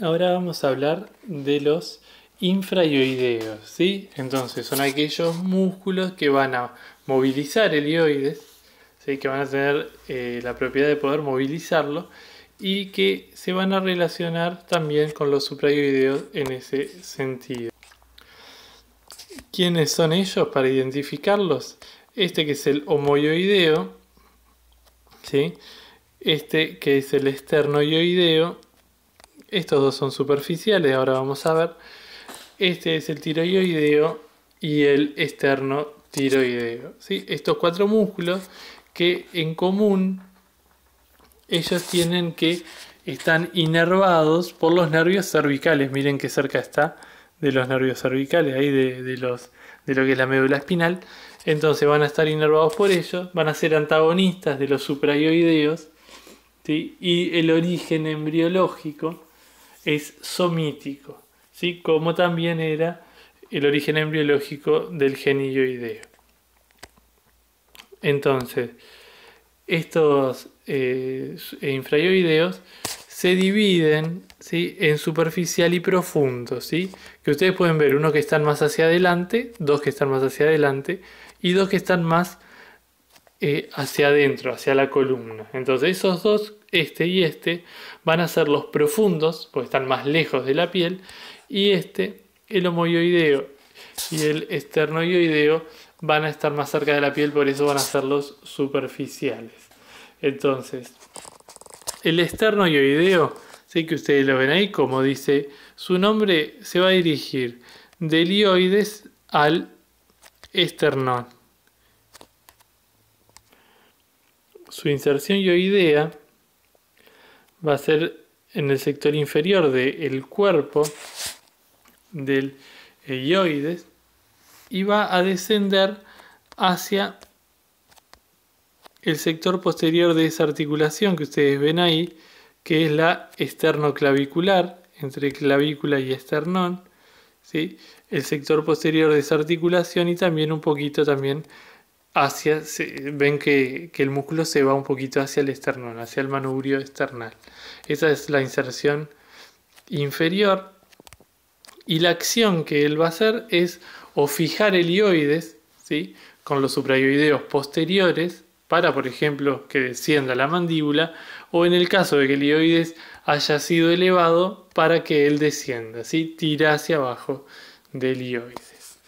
Ahora vamos a hablar de los infraioideos, ¿sí? Entonces son aquellos músculos que van a movilizar el ioides, que van a tener eh, la propiedad de poder movilizarlo y que se van a relacionar también con los suprayoideos en ese sentido. ¿Quiénes son ellos para identificarlos? Este que es el homoioideo, ¿sí? este que es el esternoioideo estos dos son superficiales, ahora vamos a ver. Este es el tiroideo y el externo tiroideo. ¿sí? Estos cuatro músculos que en común ellos tienen que están inervados por los nervios cervicales. Miren qué cerca está de los nervios cervicales, ahí de, lo que es la médula espinal. Entonces van a estar inervados por ellos, van a ser antagonistas de los supraioideos. Y el origen embriológico es somítico, ¿sí? como también era el origen embriológico del genio Entonces, estos eh, infrayoideos se dividen en superficial y profundo, ¿sí? que ustedes pueden ver uno que están más hacia adelante, dos que están más hacia adelante y dos que están más eh, hacia adentro, hacia la columna. Entonces esos dos, este y este, van a ser los profundos, porque están más lejos de la piel, y este, el homoioideo y el esternoioideo, van a estar más cerca de la piel, por eso van a ser los superficiales. Entonces, el esternoioideo, sé que ustedes lo ven ahí, como dice, su nombre se va a dirigir del ioides al esternón. su inserción yoidea va a ser en el sector inferior del cuerpo del yoides y va a descender hacia el sector posterior de esa articulación que ustedes ven ahí, que es la esternoclavicular, entre clavícula y esternón, ¿sí? el sector posterior de esa articulación y también un poquito también hacia, se, ven que, el músculo se va un poquito hacia el esternón, hacia el manubrio external. Esa es la inserción inferior. Y la acción que él va a hacer es o fijar el ioides ¿sí? con los supraioideos posteriores para, por ejemplo, que descienda la mandíbula, o en el caso de que el ioides haya sido elevado, para que él descienda, ¿sí? tira hacia abajo del ioides.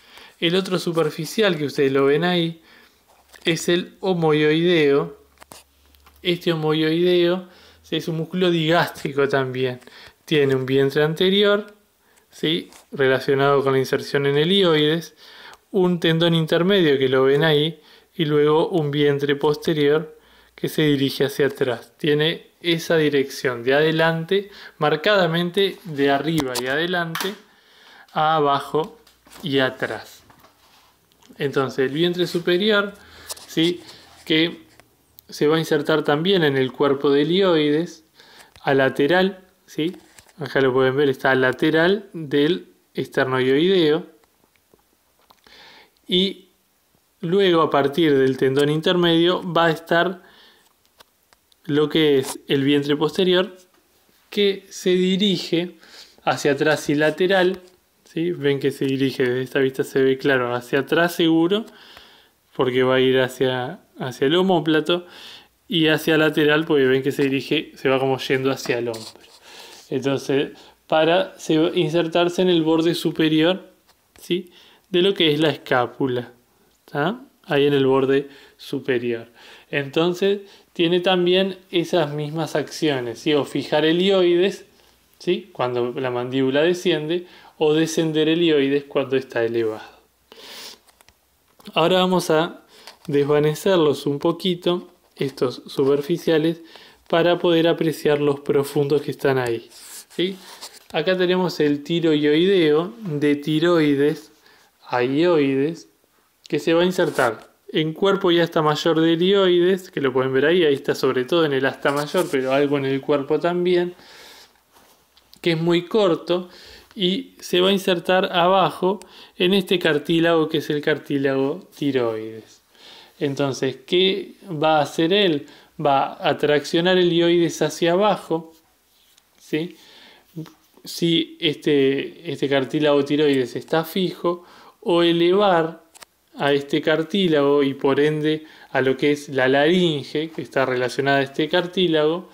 El otro superficial que ustedes lo ven ahí es el homoioideo. Este homoioideo es un músculo digástrico también. Tiene un vientre anterior, ¿sí? relacionado con la inserción en el un tendón intermedio que lo ven ahí, y luego un vientre posterior que se dirige hacia atrás. Tiene esa dirección de adelante, marcadamente de arriba y adelante, a abajo y atrás. Entonces el vientre superior que se va a insertar también en el cuerpo del ioides, a lateral, acá lo pueden ver, está a lateral del esternoioideo, y luego a partir del tendón intermedio va a estar lo que es el vientre posterior, que se dirige hacia atrás y lateral, ven que se dirige, desde esta vista se ve claro, hacia atrás seguro, porque va a ir hacia, hacia el homóplato y hacia lateral porque ven que se dirige, se va como yendo hacia el hombro. Entonces, para insertarse en el borde superior ¿sí? de lo que es la escápula. Ahí en el borde superior. Entonces, tiene también esas mismas acciones. ¿sí? O fijar helioides ¿sí? cuando la mandíbula desciende o descender helioides cuando está elevado. Ahora vamos a desvanecerlos un poquito, estos superficiales, para poder apreciar los profundos que están ahí. ¿sí? Acá tenemos el tiroioideo de tiroides a ioides que se va a insertar en cuerpo y hasta mayor de ioides, que lo pueden ver ahí, ahí está sobre todo en el hasta mayor, pero algo en el cuerpo también, que es muy corto y se va a insertar abajo en este cartílago que es el cartílago tiroides. Entonces, ¿qué va a hacer él? Va a traccionar el ioides hacia abajo. ¿sí? Si este, este cartílago tiroides está fijo, o elevar a este cartílago y por ende a lo que es la laringe, que está relacionada a este cartílago,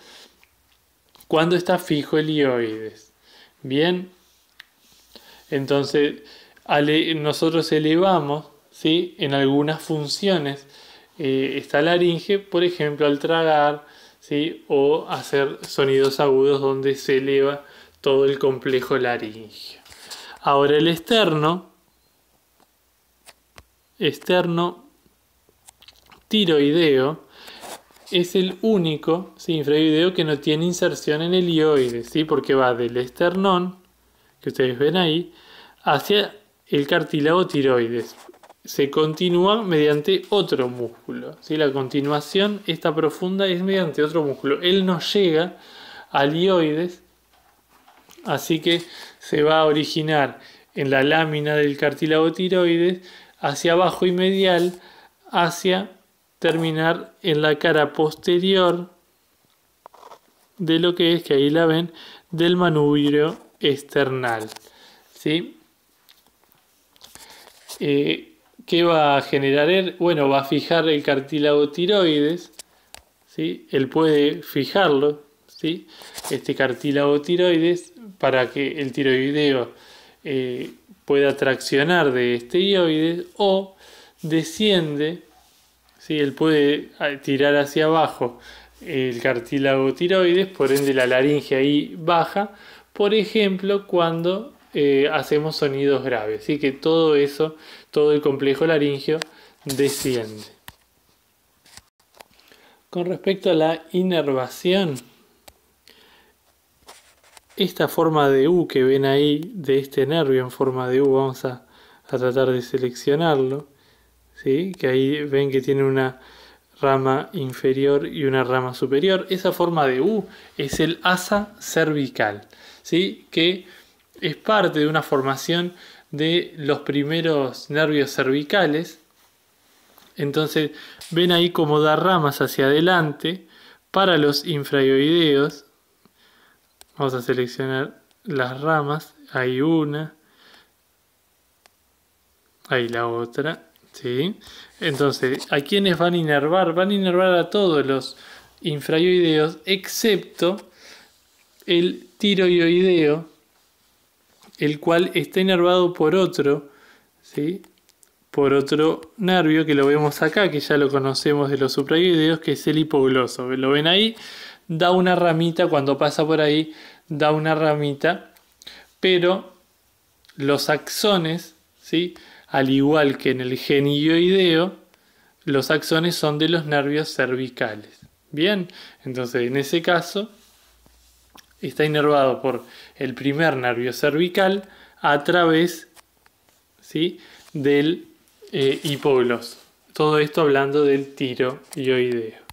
cuando está fijo el ioides. Bien, entonces, nosotros elevamos ¿sí? en algunas funciones eh, esta laringe, por ejemplo, al tragar o hacer sonidos agudos donde se eleva todo el complejo laringe Ahora el externo, externo tiroideo, es el único ¿sí? que no tiene inserción en el ioide, porque va del esternón que ustedes ven ahí, hacia el cartílago tiroides. Se continúa mediante otro músculo. si La continuación, esta profunda, es mediante otro músculo. Él no llega al ioides, así que se va a originar en la lámina del cartílago tiroides hacia abajo y medial, hacia terminar en la cara posterior de lo que es, que ahí la ven, del manubrio external. ¿sí? Eh, ¿Qué va a generar él? Bueno, va a fijar el cartílago tiroides. ¿sí? Él puede fijarlo, ¿sí? este cartílago tiroides, para que el tiroideo eh, pueda traccionar de este ioides o desciende. ¿sí? Él puede eh, tirar hacia abajo el cartílago tiroides, por ende la laringe ahí baja por ejemplo, cuando eh, hacemos sonidos graves. Así que todo eso, todo el complejo laringio desciende. Con respecto a la inervación, esta forma de U que ven ahí, de este nervio en forma de U, vamos a, a tratar de seleccionarlo, ¿sí? que ahí ven que tiene una rama inferior y una rama superior. Esa forma de U es el asa cervical, ¿sí? que es parte de una formación de los primeros nervios cervicales. Entonces ven ahí cómo da ramas hacia adelante para los infrayoideos. Vamos a seleccionar las ramas. Hay una. Hay la otra ¿sí? Entonces, ¿a quiénes van a inervar? Van a inervar a todos los infrayoideos, excepto el tiroioideo, el cual está inervado por otro, ¿sí? por otro nervio que lo vemos acá, que ya lo conocemos de los suprayoideos, que es el hipogloso. Lo ven ahí, da una ramita, cuando pasa por ahí, da una ramita, pero los axones, ¿sí? Al igual que en el genioideo, los axones son de los nervios cervicales. Bien, entonces en ese caso está inervado por el primer nervio cervical a través ¿sí? del eh, hipogloso. Todo esto hablando del tiroideo.